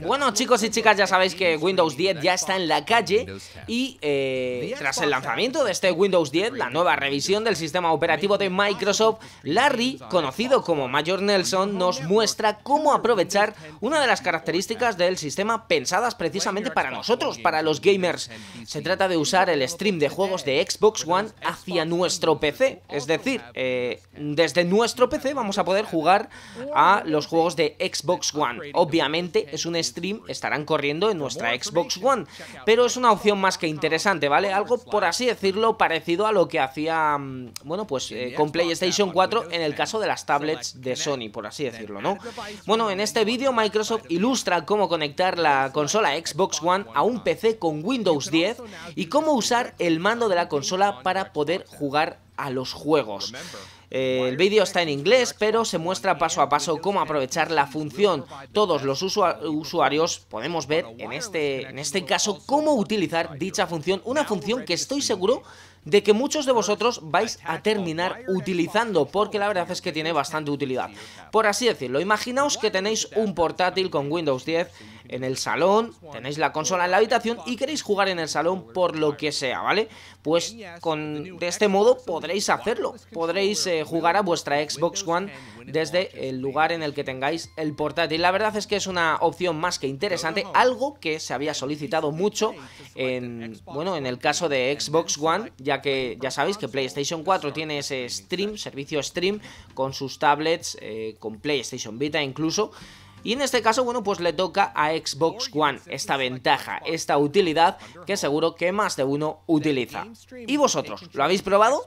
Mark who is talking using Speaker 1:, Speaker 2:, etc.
Speaker 1: Bueno chicos y chicas, ya sabéis que Windows 10 ya está en la calle y eh, tras el lanzamiento de este Windows 10, la nueva revisión del sistema operativo de Microsoft, Larry, conocido como Mayor Nelson, nos muestra cómo aprovechar una de las características del sistema pensadas precisamente para nosotros, para los gamers. Se trata de usar el stream de juegos de Xbox One hacia nuestro PC, es decir, eh, desde nuestro PC vamos a poder jugar a los juegos de Xbox One Obviamente es un stream, estarán corriendo en nuestra Xbox One, pero es una opción más que interesante, ¿vale? Algo, por así decirlo, parecido a lo que hacía, mm, bueno, pues eh, con PlayStation 4 en el caso de las tablets de Sony, por así decirlo, ¿no? Bueno, en este vídeo Microsoft ilustra cómo conectar la consola Xbox One a un PC con Windows 10 y cómo usar el mando de la consola para poder jugar los juegos. Eh, el vídeo está en inglés, pero se muestra paso a paso cómo aprovechar la función. Todos los usuarios podemos ver en este, en este caso cómo utilizar dicha función, una función que estoy seguro de que muchos de vosotros vais a terminar utilizando, porque la verdad es que tiene bastante utilidad. Por así decirlo, imaginaos que tenéis un portátil con Windows 10 en el salón, tenéis la consola en la habitación y queréis jugar en el salón por lo que sea, ¿vale? Pues con, de este modo podréis hacerlo, podréis eh, jugar a vuestra Xbox One desde el lugar en el que tengáis el portátil. La verdad es que es una opción más que interesante, algo que se había solicitado mucho en, bueno, en el caso de Xbox One, ya ya que ya sabéis que PlayStation 4 tiene ese stream, servicio stream, con sus tablets, eh, con PlayStation Vita incluso. Y en este caso, bueno, pues le toca a Xbox One esta ventaja, esta utilidad que seguro que más de uno utiliza. ¿Y vosotros? ¿Lo habéis probado?